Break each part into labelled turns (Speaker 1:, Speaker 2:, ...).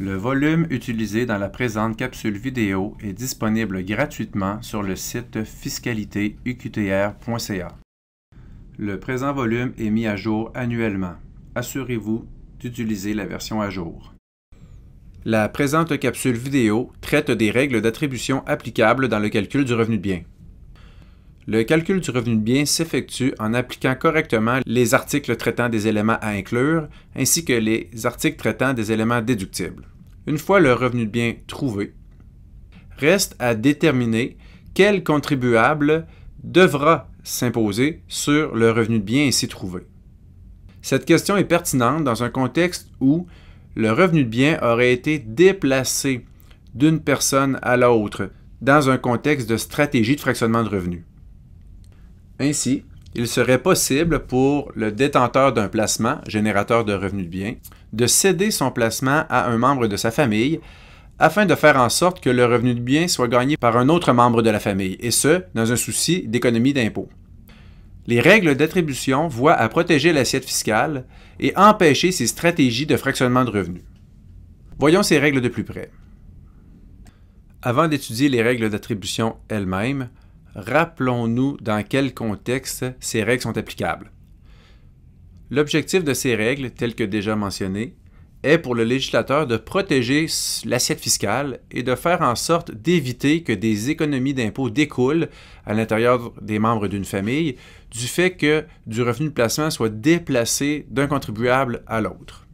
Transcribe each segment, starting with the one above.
Speaker 1: Le volume utilisé dans la présente capsule vidéo est disponible gratuitement sur le site fiscalitéuqtr.ca. Le présent volume est mis à jour annuellement. Assurez-vous d'utiliser la version à jour. La présente capsule vidéo traite des règles d'attribution applicables dans le calcul du revenu de biens. Le calcul du revenu de bien s'effectue en appliquant correctement les articles traitant des éléments à inclure, ainsi que les articles traitant des éléments déductibles. Une fois le revenu de bien trouvé, reste à déterminer quel contribuable devra s'imposer sur le revenu de bien ainsi trouvé. Cette question est pertinente dans un contexte où le revenu de bien aurait été déplacé d'une personne à l'autre dans un contexte de stratégie de fractionnement de revenus. Ainsi, il serait possible pour le détenteur d'un placement, générateur de revenus de biens, de céder son placement à un membre de sa famille afin de faire en sorte que le revenu de bien soit gagné par un autre membre de la famille, et ce, dans un souci d'économie d'impôts. Les règles d'attribution voient à protéger l'assiette fiscale et empêcher ces stratégies de fractionnement de revenus. Voyons ces règles de plus près. Avant d'étudier les règles d'attribution elles-mêmes, rappelons-nous dans quel contexte ces règles sont applicables. L'objectif de ces règles, telles que déjà mentionnées, est pour le législateur de protéger l'assiette fiscale et de faire en sorte d'éviter que des économies d'impôts découlent à l'intérieur des membres d'une famille du fait que du revenu de placement soit déplacé d'un contribuable à l'autre.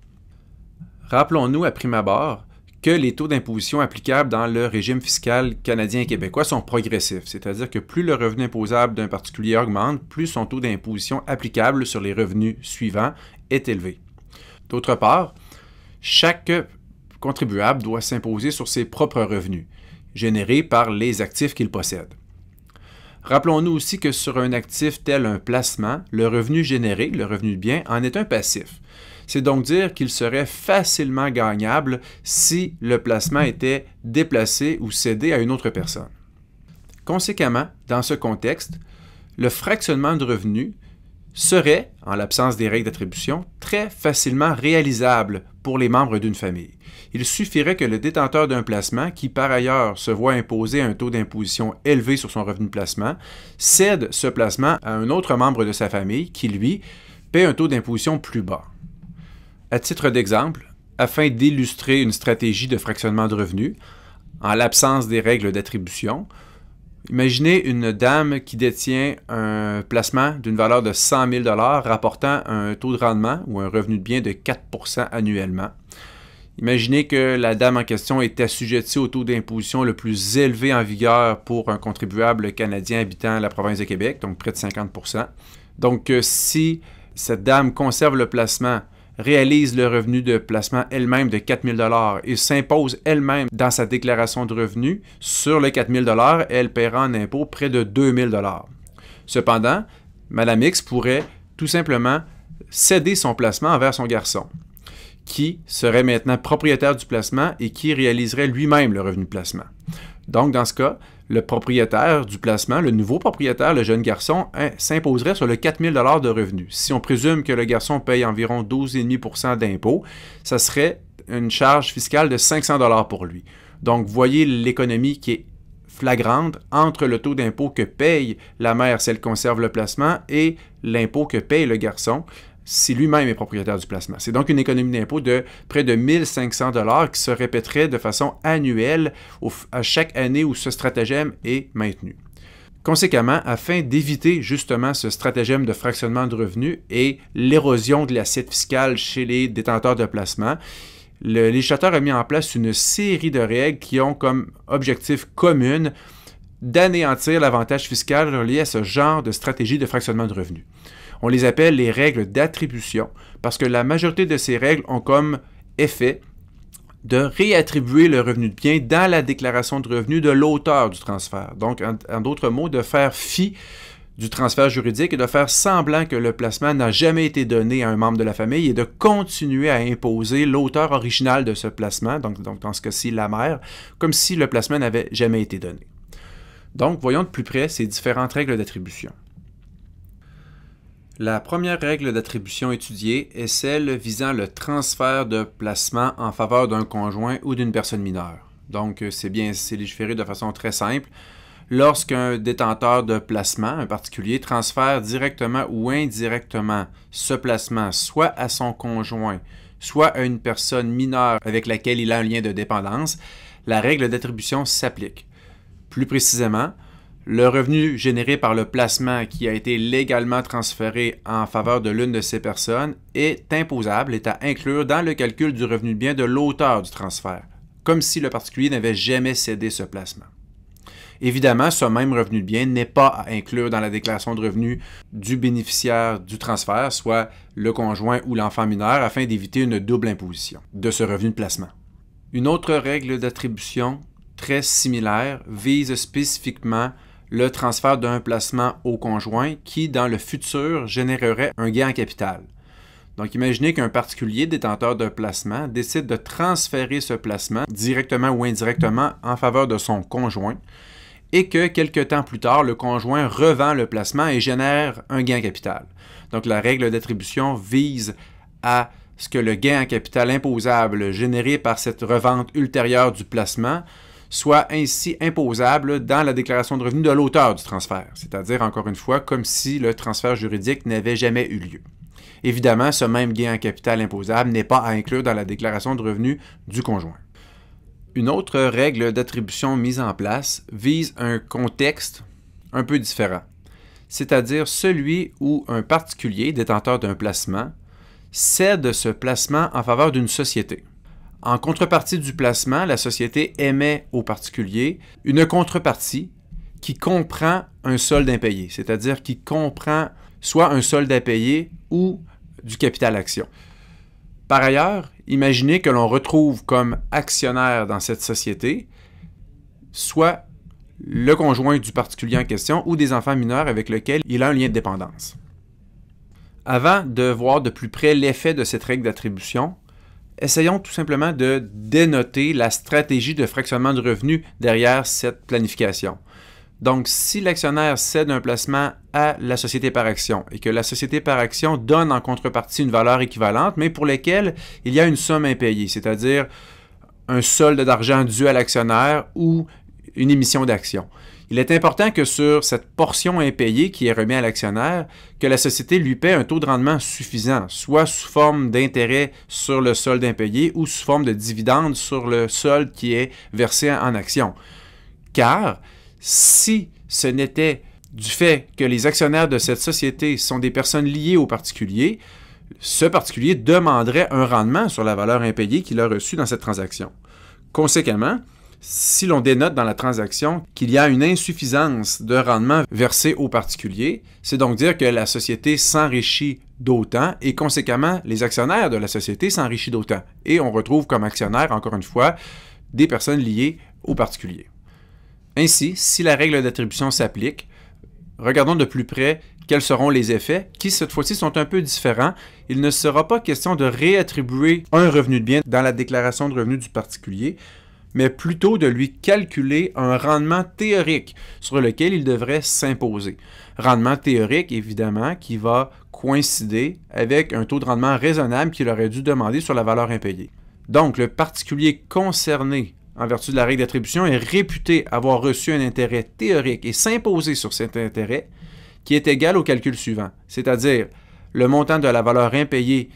Speaker 1: Rappelons-nous à prime abord que les taux d'imposition applicables dans le régime fiscal canadien et québécois sont progressifs, c'est-à-dire que plus le revenu imposable d'un particulier augmente, plus son taux d'imposition applicable sur les revenus suivants est élevé. D'autre part, chaque contribuable doit s'imposer sur ses propres revenus, générés par les actifs qu'il possède. Rappelons-nous aussi que sur un actif tel un placement, le revenu généré, le revenu de bien, en est un passif. C'est donc dire qu'il serait facilement gagnable si le placement était déplacé ou cédé à une autre personne. Conséquemment, dans ce contexte, le fractionnement de revenus serait, en l'absence des règles d'attribution, très facilement réalisable pour les membres d'une famille. Il suffirait que le détenteur d'un placement, qui par ailleurs se voit imposer un taux d'imposition élevé sur son revenu de placement, cède ce placement à un autre membre de sa famille qui, lui, paie un taux d'imposition plus bas. À titre d'exemple, afin d'illustrer une stratégie de fractionnement de revenus, en l'absence des règles d'attribution, imaginez une dame qui détient un placement d'une valeur de 100 000 rapportant un taux de rendement ou un revenu de bien de 4 annuellement. Imaginez que la dame en question est assujettie au taux d'imposition le plus élevé en vigueur pour un contribuable canadien habitant la province de Québec, donc près de 50 Donc euh, si cette dame conserve le placement réalise le revenu de placement elle-même de 4000 dollars et s'impose elle-même dans sa déclaration de revenus sur les 4000 dollars, elle paiera en impôt près de 2000 dollars. Cependant, Madame X pourrait tout simplement céder son placement envers son garçon, qui serait maintenant propriétaire du placement et qui réaliserait lui-même le revenu de placement. Donc, dans ce cas, le propriétaire du placement, le nouveau propriétaire, le jeune garçon, hein, s'imposerait sur le 4000 de revenus. Si on présume que le garçon paye environ 12,5 d'impôts, ça serait une charge fiscale de 500 pour lui. Donc, voyez l'économie qui est flagrante entre le taux d'impôt que paye la mère si elle conserve le placement et l'impôt que paye le garçon si lui-même est propriétaire du placement. C'est donc une économie d'impôt de près de 1500 dollars qui se répéterait de façon annuelle à chaque année où ce stratagème est maintenu. Conséquemment, afin d'éviter justement ce stratagème de fractionnement de revenus et l'érosion de l'assiette fiscale chez les détenteurs de placements, le législateur a mis en place une série de règles qui ont comme objectif commun d'anéantir l'avantage fiscal relié à ce genre de stratégie de fractionnement de revenus. On les appelle les règles d'attribution parce que la majorité de ces règles ont comme effet de réattribuer le revenu de bien dans la déclaration de revenu de l'auteur du transfert. Donc, en, d'autres mots, de faire fi du transfert juridique et de faire semblant que le placement n'a jamais été donné à un membre de la famille et de continuer à imposer l'auteur original de ce placement, donc dans ce cas-ci la mère, comme si le placement n'avait jamais été donné. Donc, voyons de plus près ces différentes règles d'attribution. La première règle d'attribution étudiée est celle visant le transfert de placement en faveur d'un conjoint ou d'une personne mineure. Donc, euh, c'est bien, c'est légiféré de façon très simple. Lorsqu'un détenteur de placement, un particulier, transfère directement ou indirectement ce placement soit à son conjoint, soit à une personne mineure avec laquelle il a un lien de dépendance, la règle d'attribution s'applique. Plus précisément, le revenu généré par le placement qui a été légalement transféré en faveur de l'une de ces personnes est imposable et à inclure dans le calcul du revenu de bien de l'auteur du transfert, comme si le particulier n'avait jamais cédé ce placement. Évidemment, ce même revenu de bien n'est pas à inclure dans la déclaration de revenu du bénéficiaire du transfert, soit le conjoint ou l'enfant mineur, afin d'éviter une double imposition de ce revenu de placement. Une autre règle d'attribution très similaire vise spécifiquement le transfert d'un placement au conjoint qui, dans le futur, générerait un gain en capital. Donc imaginez qu'un particulier détenteur d'un placement décide de transférer ce placement directement ou indirectement en faveur de son conjoint et que quelques temps plus tard, le conjoint revend le placement et génère un gain en capital. Donc la règle d'attribution vise à ce que le gain en capital imposable généré par cette revente ultérieure du placement soit ainsi imposable dans la déclaration de revenus de l'auteur du transfert, c'est-à-dire encore une fois comme si le transfert juridique n'avait jamais eu lieu. Évidemment, ce même gain en capital imposable n'est pas à inclure dans la déclaration de revenus du conjoint. Une autre règle d'attribution mise en place vise un contexte un peu différent, c'est-à-dire celui où un particulier détenteur d'un placement cède ce placement en faveur d'une société. En contrepartie du placement, la société émet aux particuliers une contrepartie qui comprend un solde impayé, c'est-à-dire qui comprend soit un solde impayé ou du capital action. Par ailleurs, imaginez que l'on retrouve comme actionnaire dans cette société soit le conjoint du particulier en question ou des enfants mineurs avec lesquels il a un lien de dépendance. Avant de voir de plus près l'effet de cette règle d'attribution, Essayons tout simplement de dénoter la stratégie de fractionnement de revenus derrière cette planification. Donc, si l'actionnaire cède un placement à la société par action et que la société par action donne en contrepartie une valeur équivalente, mais pour laquelle il y a une somme impayée, c'est-à-dire un solde d'argent dû à l'actionnaire ou une émission d'action. Il est important que sur cette portion impayée qui est remise à l'actionnaire, que la société lui paie un taux de rendement suffisant, soit sous forme d'intérêt sur le solde impayé ou sous forme de dividende sur le solde qui est versé en action. Car si ce n'était du fait que les actionnaires de cette société sont des personnes liées au particulier, ce particulier demanderait un rendement sur la valeur impayée qu'il a reçue dans cette transaction. Conséquemment, si l'on dénote dans la transaction qu'il y a une insuffisance de rendement versé aux particuliers, c'est donc dire que la société s'enrichit d'autant et conséquemment les actionnaires de la société s'enrichissent d'autant. Et on retrouve comme actionnaires, encore une fois, des personnes liées aux particuliers. Ainsi, si la règle d'attribution s'applique, regardons de plus près quels seront les effets, qui cette fois-ci sont un peu différents. Il ne sera pas question de réattribuer un revenu de bien dans la déclaration de revenus du particulier, mais plutôt de lui calculer un rendement théorique sur lequel il devrait s'imposer. Rendement théorique, évidemment, qui va coïncider avec un taux de rendement raisonnable qu'il aurait dû demander sur la valeur impayée. Donc, le particulier concerné en vertu de la règle d'attribution est réputé avoir reçu un intérêt théorique et s'imposer sur cet intérêt qui est égal au calcul suivant, c'est-à-dire le montant de la valeur impayée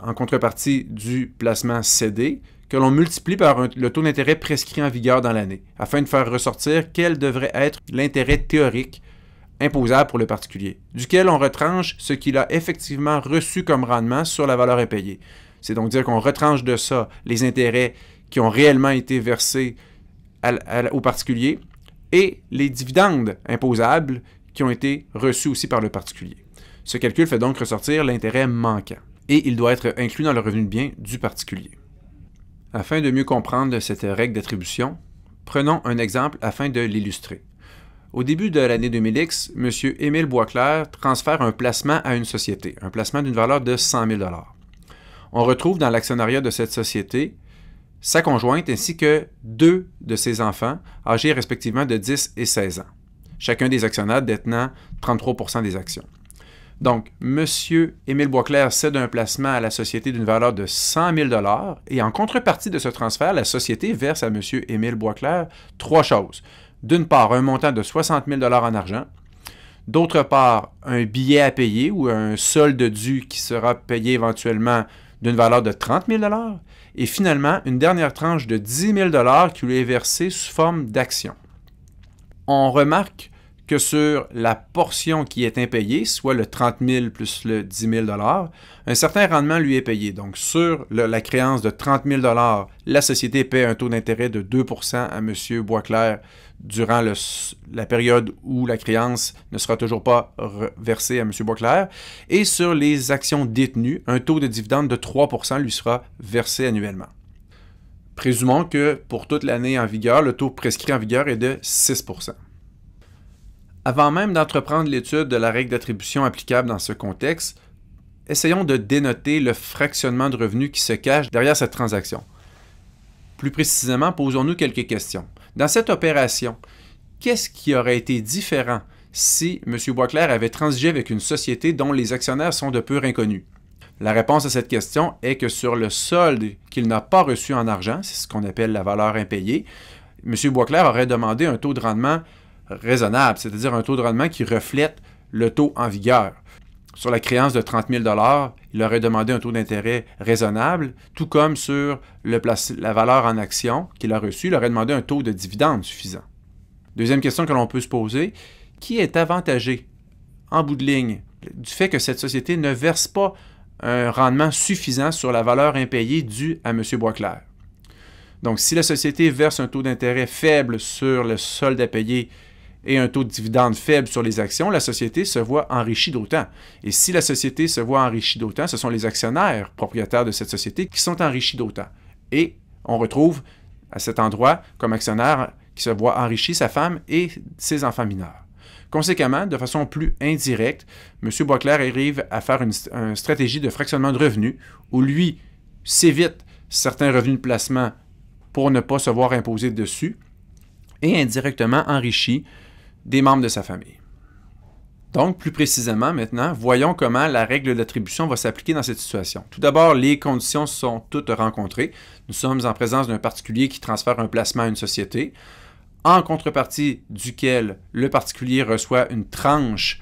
Speaker 1: en contrepartie du placement cédé que l'on multiplie par le taux d'intérêt prescrit en vigueur dans l'année, afin de faire ressortir quel devrait être l'intérêt théorique imposable pour le particulier, duquel on retranche ce qu'il a effectivement reçu comme rendement sur la valeur impayée. C'est donc dire qu'on retranche de ça les intérêts qui ont réellement été versés au particulier et les dividendes imposables qui ont été reçus aussi par le particulier. Ce calcul fait donc ressortir l'intérêt manquant et il doit être inclus dans le revenu de bien du particulier. Afin de mieux comprendre cette règle d'attribution, prenons un exemple afin de l'illustrer. Au début de l'année 2000X, M. Émile Boisclair transfère un placement à une société, un placement d'une valeur de 100 000 On retrouve dans l'actionnariat de cette société sa conjointe ainsi que deux de ses enfants, âgés respectivement de 10 et 16 ans, chacun des actionnaires détenant 33 des actions. Donc, Monsieur Émile Boisclair cède un placement à la société d'une valeur de 100 000 et en contrepartie de ce transfert, la société verse à M. Émile Boisclair trois choses. D'une part, un montant de 60 000 en argent. D'autre part, un billet à payer ou un solde dû qui sera payé éventuellement d'une valeur de 30 000 et finalement une dernière tranche de 10 000 qui lui est versée sous forme d'action. On remarque que sur la portion qui est impayée, soit le 30 000 plus le 10 000 un certain rendement lui est payé. Donc, sur la créance de 30 000 la société paie un taux d'intérêt de 2 à M. Boisclair durant la période où la créance ne sera toujours pas versée à M. Boisclair. Et sur les actions détenues, un taux de dividende de 3 lui sera versé annuellement. Présumons que pour toute l'année en vigueur, le taux prescrit en vigueur est de 6 avant même d'entreprendre l'étude de la règle d'attribution applicable dans ce contexte, essayons de dénoter le fractionnement de revenus qui se cache derrière cette transaction. Plus précisément, posons-nous quelques questions. Dans cette opération, qu'est-ce qui aurait été différent si M. Boisclair avait transigé avec une société dont les actionnaires sont de peur inconnus? La réponse à cette question est que sur le solde qu'il n'a pas reçu en argent, c'est ce qu'on appelle la valeur impayée, M. Boisclair aurait demandé un taux de rendement raisonnable, c'est-à-dire un taux de rendement qui reflète le taux en vigueur. Sur la créance de 30 000 il aurait demandé un taux d'intérêt raisonnable, tout comme sur la valeur en action qu'il a reçue, il aurait demandé un taux de dividende suffisant. Deuxième question que l'on peut se poser, qui est avantagé en bout de ligne du fait que cette société ne verse pas un rendement suffisant sur la valeur impayée due à M. Boisclair? Donc, si la société verse un taux d'intérêt faible sur le solde à payer et un taux de dividende faible sur les actions, la société se voit enrichie d'autant. Et si la société se voit enrichie d'autant, ce sont les actionnaires propriétaires de cette société qui sont enrichis d'autant. Et on retrouve à cet endroit comme actionnaire qui se voit enrichi sa femme et ses enfants mineurs. Conséquemment, de façon plus indirecte, M. Boisclair arrive à faire une, stratégie de fractionnement de revenus où lui s'évite certains revenus de placement pour ne pas se voir imposer dessus et indirectement enrichi des membres de sa famille. Donc, plus précisément maintenant, voyons comment la règle d'attribution va s'appliquer dans cette situation. Tout d'abord, les conditions sont toutes rencontrées. Nous sommes en présence d'un particulier qui transfère un placement à une société, en contrepartie duquel le particulier reçoit une tranche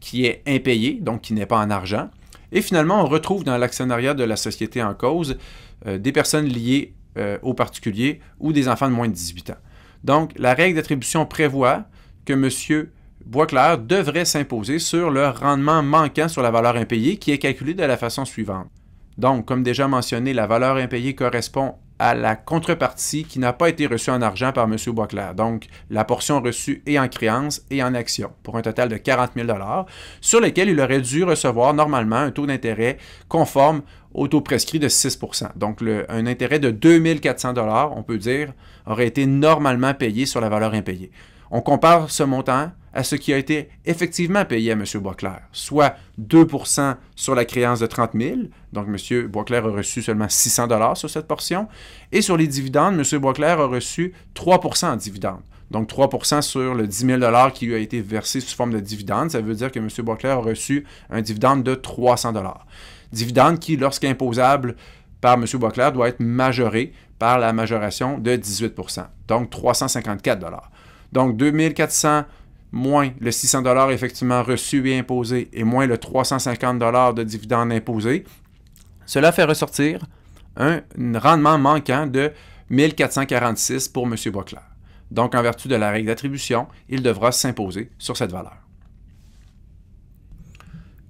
Speaker 1: qui est impayée, donc qui n'est pas en argent. Et finalement, on retrouve dans l'actionnariat de la société en cause euh, des personnes liées euh, au particulier ou des enfants de moins de 18 ans. Donc, la règle d'attribution prévoit que M. Boisclair devrait s'imposer sur le rendement manquant sur la valeur impayée qui est calculé de la façon suivante. Donc, comme déjà mentionné, la valeur impayée correspond à la contrepartie qui n'a pas été reçue en argent par M. Boisclair. Donc, la portion reçue est en créance et en action, pour un total de 40 000 sur lesquels il aurait dû recevoir normalement un taux d'intérêt conforme au taux prescrit de 6 Donc, un intérêt de 2 400 on peut dire, aurait été normalement payé sur la valeur impayée. On compare ce montant à ce qui a été effectivement payé à M. Boisclair, soit 2 sur la créance de 30 000. Donc, M. Boisclair a reçu seulement 600 sur cette portion. Et sur les dividendes, M. Boisclair a reçu 3 en dividendes. Donc, 3 sur le 10 000 qui lui a été versé sous forme de dividendes, Ça veut dire que M. Boisclair a reçu un dividende de 300 Dividende qui, lorsqu'imposable par M. Boisclair, doit être majoré par la majoration de 18 donc 354 donc 2400 moins le 600 dollars effectivement reçu et imposé et moins le 350 dollars de dividendes imposés, cela fait ressortir un, rendement manquant de 1446 pour M. Boeckler. Donc, en vertu de la règle d'attribution, il devra s'imposer sur cette valeur.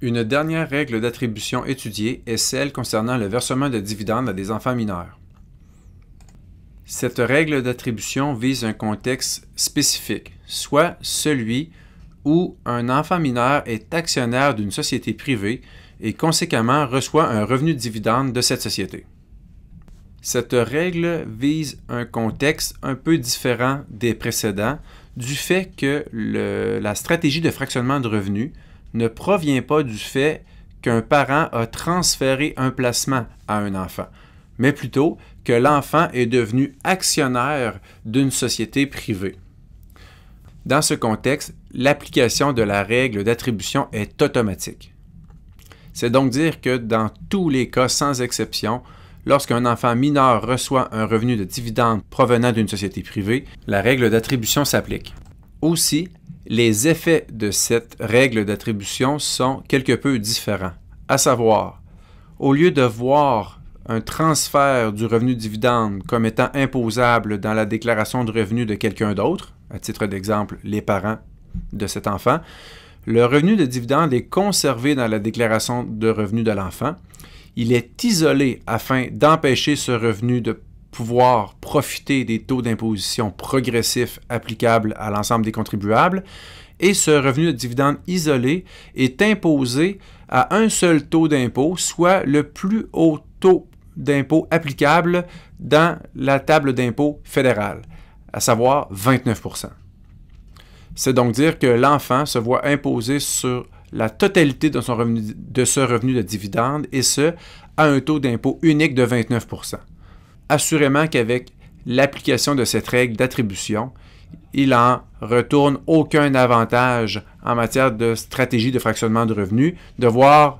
Speaker 1: Une dernière règle d'attribution étudiée est celle concernant le versement de dividendes à des enfants mineurs. Cette règle d'attribution vise un contexte spécifique, soit celui où un enfant mineur est actionnaire d'une société privée et conséquemment reçoit un revenu de dividende de cette société. Cette règle vise un contexte un peu différent des précédents du fait que la stratégie de fractionnement de revenus ne provient pas du fait qu'un parent a transféré un placement à un enfant, mais plutôt que l'enfant est devenu actionnaire d'une société privée. Dans ce contexte, l'application de la règle d'attribution est automatique. C'est donc dire que dans tous les cas sans exception, lorsqu'un enfant mineur reçoit un revenu de dividende provenant d'une société privée, la règle d'attribution s'applique. Aussi, les effets de cette règle d'attribution sont quelque peu différents, à savoir, au lieu de voir un transfert du revenu dividende comme étant imposable dans la déclaration de revenu de quelqu'un d'autre, à titre d'exemple les parents de cet enfant, le revenu de dividende est conservé dans la déclaration de revenu de l'enfant. Il est isolé afin d'empêcher ce revenu de pouvoir profiter des taux d'imposition progressifs applicables à l'ensemble des contribuables et ce revenu de dividende isolé est imposé à un seul taux d'impôt, soit le plus haut taux d'impôt applicable dans la table d'impôt fédérale, à savoir 29 C'est donc dire que l'enfant se voit imposer sur la totalité de, son revenu, de ce revenu de dividende, et ce, à un taux d'impôt unique de 29 Assurément qu'avec l'application de cette règle d'attribution, il en retourne aucun avantage en matière de stratégie de fractionnement de revenus de voir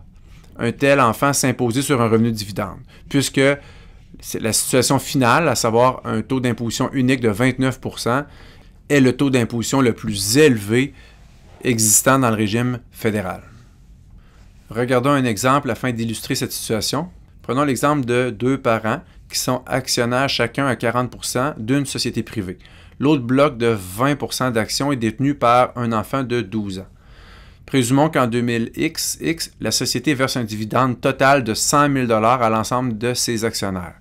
Speaker 1: un tel enfant s'imposer sur un revenu de dividende, puisque la situation finale, à savoir un taux d'imposition unique de 29 est le taux d'imposition le plus élevé existant dans le régime fédéral. Regardons un exemple afin d'illustrer cette situation. Prenons l'exemple de deux parents qui sont actionnaires chacun à 40 d'une société privée. L'autre bloc de 20 d'actions est détenu par un enfant de 12 ans. Présumons qu'en 2000 xx la société verse un dividende total de 100 000 à l'ensemble de ses actionnaires.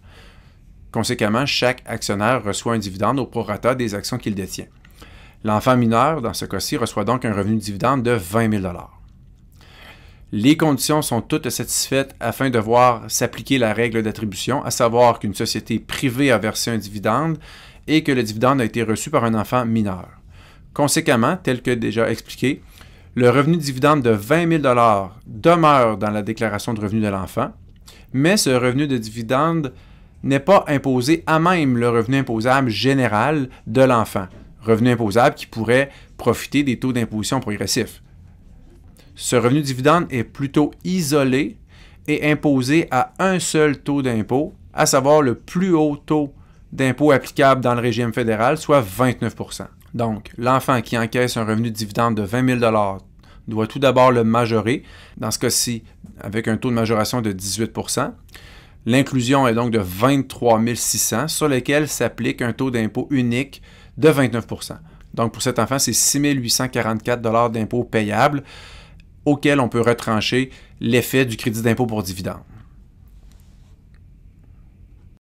Speaker 1: Conséquemment, chaque actionnaire reçoit un dividende au prorata des actions qu'il détient. L'enfant mineur, dans ce cas-ci, reçoit donc un revenu de dividende de 20 000 Les conditions sont toutes satisfaites afin de voir s'appliquer la règle d'attribution, à savoir qu'une société privée a versé un dividende et que le dividende a été reçu par un enfant mineur. Conséquemment, tel que déjà expliqué, le revenu de dividende de 20 000 demeure dans la déclaration de revenu de l'enfant, mais ce revenu de dividende n'est pas imposé à même le revenu imposable général de l'enfant, revenu imposable qui pourrait profiter des taux d'imposition progressifs. Ce revenu de dividende est plutôt isolé et imposé à un seul taux d'impôt, à savoir le plus haut taux d'impôt applicable dans le régime fédéral, soit 29 donc, l'enfant qui encaisse un revenu de dividende de 20 000 doit tout d'abord le majorer, dans ce cas-ci avec un taux de majoration de 18 L'inclusion est donc de 23 600, sur lequel s'applique un taux d'impôt unique de 29 Donc pour cet enfant, c'est 6 844 d'impôt payable, auquel on peut retrancher l'effet du crédit d'impôt pour dividende.